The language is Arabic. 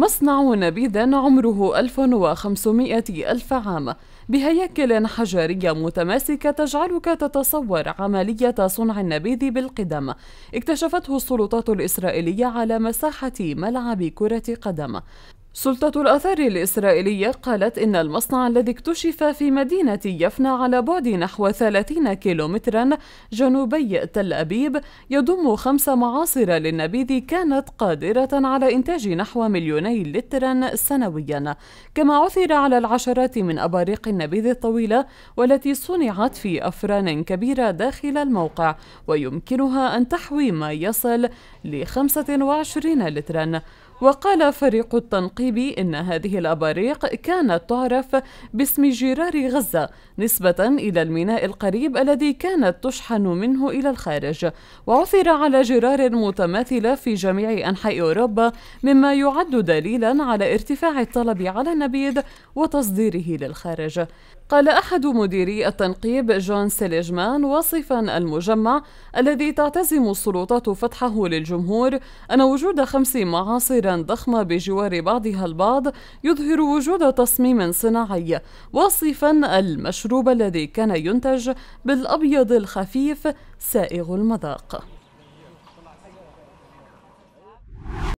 مصنع نبيذ عمره 1500 ألف عام بهياكل حجرية متماسكة تجعلك تتصور عملية صنع النبيذ بالقدم اكتشفته السلطات الإسرائيلية على مساحة ملعب كرة قدم سلطة الأثار الإسرائيلية قالت إن المصنع الذي اكتشف في مدينة يفنى على بعد نحو 30 كيلومترا جنوبي تل أبيب يضم خمس معاصر للنبيذ كانت قادرة على إنتاج نحو مليوني لترا سنويا كما عثر على العشرات من أباريق النبيذ الطويلة والتي صنعت في أفران كبيرة داخل الموقع ويمكنها أن تحوي ما يصل ل 25 لترا وقال فريق التنقيب إن هذه الأباريق كانت تعرف باسم جرار غزة نسبة إلى الميناء القريب الذي كانت تشحن منه إلى الخارج وعثر على جرار متماثلة في جميع أنحاء أوروبا مما يعد دليلا على ارتفاع الطلب على النبيذ وتصديره للخارج قال أحد مديري التنقيب جون سيليجمان واصفا المجمع الذي تعتزم السلطات فتحه للجمهور أن وجود خمس معاصر ضخمة بجوار بعضها البعض يظهر وجود تصميم صناعي واصفا المشروب الذي كان ينتج بالأبيض الخفيف سائغ المذاق